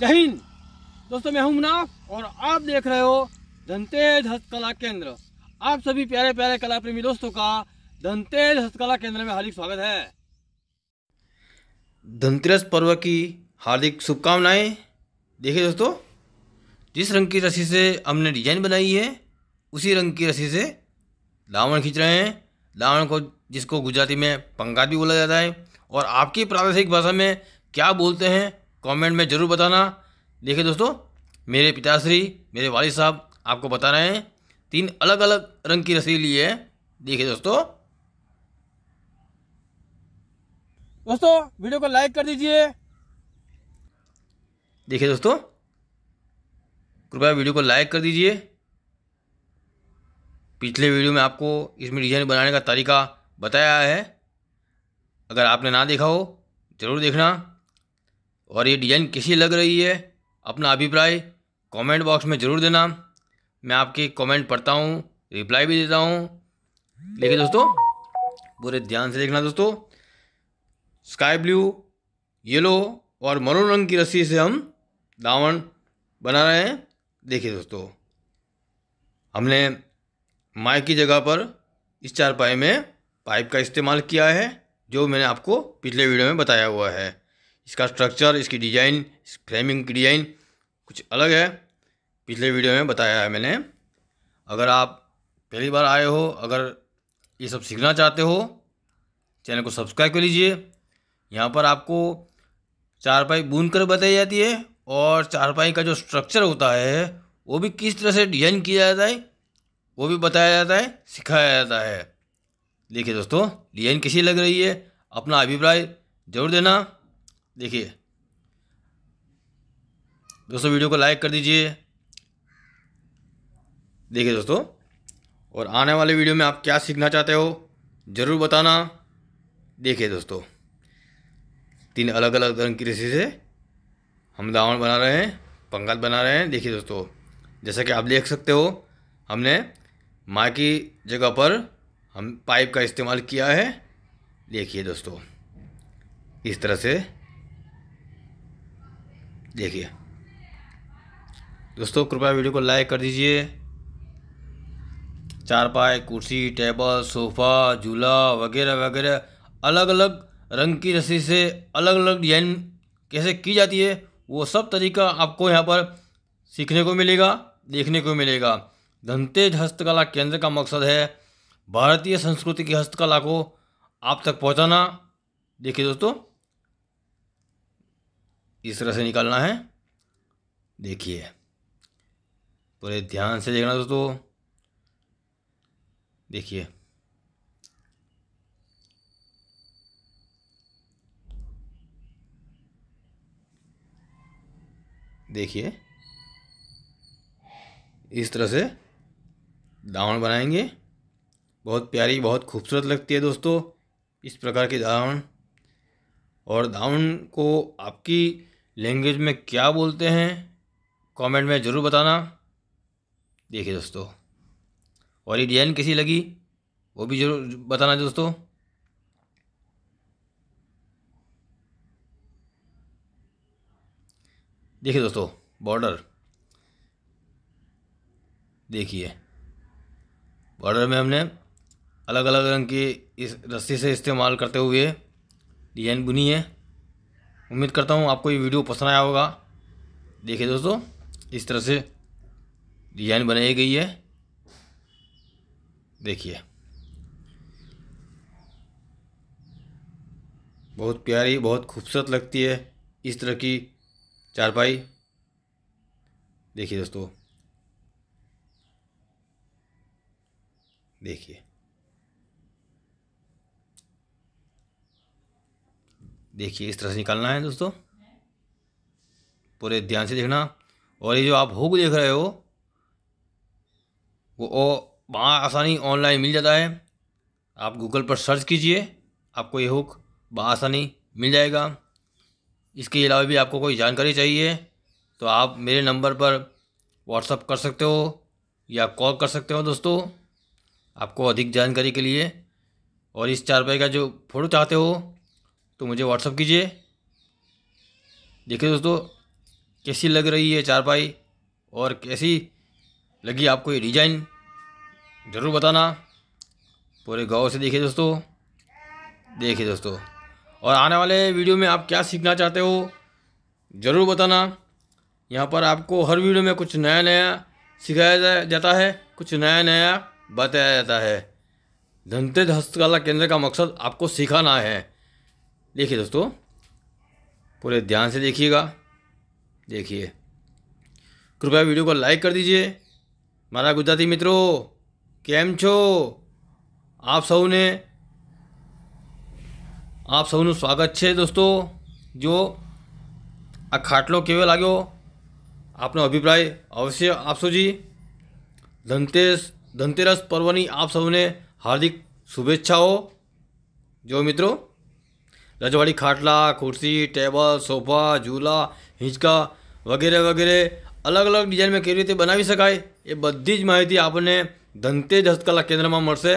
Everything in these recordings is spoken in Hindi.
जय हिंद दोस्तों मैं हूं मुनाफ और आप देख रहे हो धनतेज हस्तकला केंद्र आप सभी प्यारे प्यारे कला प्रेमी दोस्तों का धनतेज हस्तकला केंद्र में हार्दिक स्वागत है धनतेरस पर्व की हार्दिक शुभकामनाएं देखिए दोस्तों जिस रंग की रस्सी से हमने डिजाइन बनाई है उसी रंग की रस्सी से लावण खींच रहे हैं लावण को जिसको गुजराती में पंगा भी बोला जाता है और आपकी प्रादेशिक भाषा में क्या बोलते हैं कमेंट में ज़रूर बताना देखिए दोस्तों मेरे पिताश्री मेरे वालिद साहब आपको बता रहे हैं तीन अलग अलग रंग की रसी ली है देखिए दोस्तों दोस्तों वीडियो को लाइक कर दीजिए देखिए दोस्तों कृपया वीडियो को लाइक कर दीजिए पिछले वीडियो में आपको इसमें डिज़ाइन बनाने का तरीका बताया है अगर आपने ना देखा हो ज़रूर देखना और ये डिज़ाइन कैसी लग रही है अपना अभिप्राय कमेंट बॉक्स में ज़रूर देना मैं आपके कमेंट पढ़ता हूँ रिप्लाई भी देता हूँ देखिए दोस्तों पूरे ध्यान से देखना दोस्तों स्काई ब्लू येलो और मरून रंग की रस्सी से हम दावण बना रहे हैं देखिए दोस्तों हमने माइक की जगह पर इस चारपाई में पाइप का इस्तेमाल किया है जो मैंने आपको पिछले वीडियो में बताया हुआ है इसका स्ट्रक्चर इसकी डिज़ाइन फ्रेमिंग की डिज़ाइन कुछ अलग है पिछले वीडियो में बताया है मैंने अगर आप पहली बार आए हो अगर ये सब सीखना चाहते हो चैनल को सब्सक्राइब कर लीजिए यहाँ पर आपको चारपाई बुन कर बताई जाती है और चारपाई का जो स्ट्रक्चर होता है वो भी किस तरह से डिजाइन किया जाता है वो भी बताया जाता है सिखाया जाता है देखिए दोस्तों डिजाइन कैसी लग रही है अपना अभिप्राय जरूर देना देखिए दोस्तों वीडियो को लाइक कर दीजिए देखिए दोस्तों और आने वाले वीडियो में आप क्या सीखना चाहते हो ज़रूर बताना देखिए दोस्तों तीन अलग अलग रंग की रस्सी से हम दावण बना रहे हैं पंगल बना रहे हैं देखिए दोस्तों जैसा कि आप देख सकते हो हमने माँ की जगह पर हम पाइप का इस्तेमाल किया है देखिए दोस्तों इस तरह से देखिए दोस्तों कृपया वीडियो को लाइक कर दीजिए चारपाई कुर्सी टेबल सोफ़ा झूला वगैरह वगैरह अलग अलग रंग की रस्सी से अलग अलग डिजाइन कैसे की जाती है वो सब तरीका आपको यहाँ पर सीखने को मिलेगा देखने को मिलेगा धनतेज हस्तकला केंद्र का मकसद है भारतीय संस्कृति की हस्तकला को आप तक पहुँचाना देखिए दोस्तों इस तरह से निकालना है देखिए पूरे ध्यान से देखना दोस्तों देखिए देखिए इस तरह से दावण बनाएंगे बहुत प्यारी बहुत खूबसूरत लगती है दोस्तों इस प्रकार की दावण और दावण को आपकी लैंग्वेज में क्या बोलते हैं कमेंट में ज़रूर बताना देखिए दोस्तों और ये डिज़ाइन कैसी लगी वो भी ज़रूर बताना दोस्तों देखिए दोस्तों बॉर्डर देखिए बॉर्डर में हमने अलग अलग रंग की इस रस्सी से इस्तेमाल करते हुए डिज़ाइन बुनी है उम्मीद करता हूँ आपको ये वीडियो पसंद आया होगा देखिए दोस्तों इस तरह से डिजाइन बनाई गई है देखिए बहुत प्यारी बहुत खूबसूरत लगती है इस तरह की चारपाई देखिए दोस्तों देखिए देखिए इस तरह से निकालना है दोस्तों पूरे ध्यान से देखना और ये जो आप हुक देख रहे हो वो वहाँ आसानी ऑनलाइन मिल जाता है आप गूगल पर सर्च कीजिए आपको ये हुक आसानी मिल जाएगा इसके अलावा भी आपको कोई जानकारी चाहिए तो आप मेरे नंबर पर व्हाट्सअप कर सकते हो या कॉल कर सकते हो दोस्तों आपको अधिक जानकारी के लिए और इस चारपाई का जो फ़ोटो चाहते हो तो मुझे व्हाट्सअप कीजिए देखिए दोस्तों कैसी लग रही है चारपाई और कैसी लगी आपको ये डिज़ाइन ज़रूर बताना पूरे गाँव से देखिए दोस्तों देखिए दोस्तों और आने वाले वीडियो में आप क्या सीखना चाहते हो ज़रूर बताना यहाँ पर आपको हर वीडियो में कुछ नया नया सिखाया जाता है कुछ नया नया बताया जाता है धनतेज हस्तकला केंद्र का मकसद आपको सिखाना है देखिए दोस्तों पूरे ध्यान से देखिएगा देखिए कृपया वीडियो को लाइक कर दीजिए मारा गुजराती मित्रों केम छो आप सब ने आप सबन स्वागत है दोस्तों जो आ खाटलो केव लगो आप अभिप्राय अवश्य आपसो जी धनतेरस धनतेरस पर्व आप सबने हार्दिक शुभेच्छाओ जो मित्रों रजवाड़ी खाटला कुर्सी टेबल सोफा झूला वगैरह वगैरह अलग अलग અલગ ડિઝાઇનમાં કેવી રીતે બનાવી શકાય એ બધી महित आपने धनतेज हस्तकला केन्द्र में मैं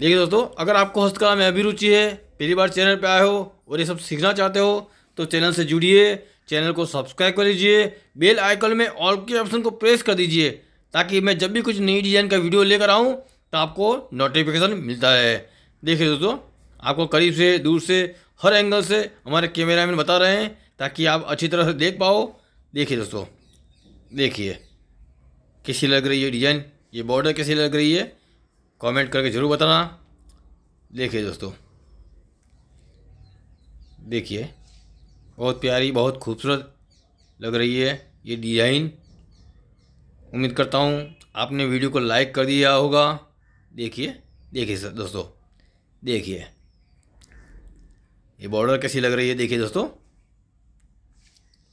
देखिए दोस्तों अगर आपको हस्तकला में अभिरुचि है पहली बार चैनल पर आए हो और ये सब सीखना चाहते हो तो चैनल से जुड़िए चैनल को सब्सक्राइब कर लीजिए बेल आइकन में ऑल के ऑप्शन को प्रेस कर दीजिए ताकि मैं जब भी कुछ नई डिज़ाइन का वीडियो लेकर आऊँ तो आपको नोटिफिकेशन मिलता है देखिए दोस्तों आपको करीब से दूर से हर एंगल से हमारे कैमरा मैन बता रहे हैं ताकि आप अच्छी तरह से देख पाओ देखिए दोस्तों देखिए कैसी लग रही है डिज़ाइन ये बॉर्डर कैसी लग रही है कमेंट करके ज़रूर बताना देखिए दोस्तों देखिए बहुत प्यारी बहुत खूबसूरत लग रही है ये डिज़ाइन उम्मीद करता हूँ आपने वीडियो को लाइक कर दिया होगा देखिए देखिए दोस्तों देखिए ये बॉर्डर कैसी लग रही है देखिए दोस्तों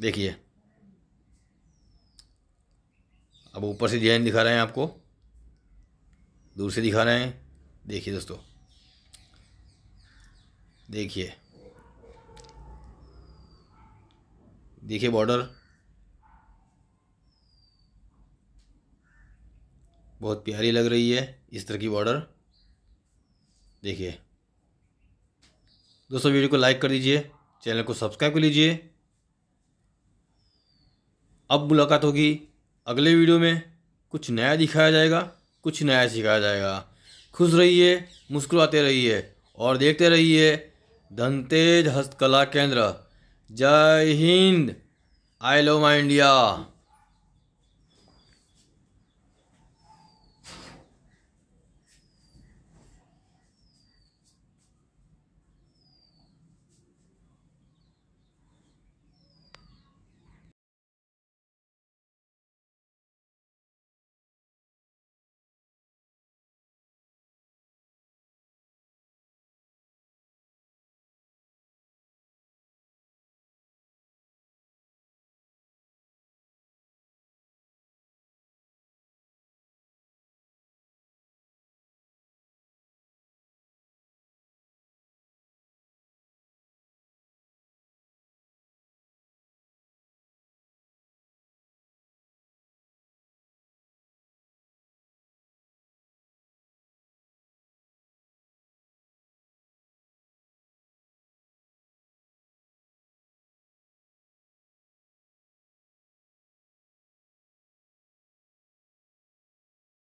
देखिए अब ऊपर से डिजाइन दिखा रहे हैं आपको दूर से दिखा रहे हैं देखिए दोस्तों देखिए देखिए बॉर्डर बहुत प्यारी लग रही है इस तरह की बॉर्डर देखिए दोस्तों वीडियो को लाइक कर दीजिए चैनल को सब्सक्राइब कर लीजिए अब मुलाकात होगी अगले वीडियो में कुछ नया दिखाया जाएगा कुछ नया सिखाया जाएगा खुश रहिए मुस्कुराते रहिए और देखते रहिए धनतेज हस्तकला केंद्र जय Hind I love my India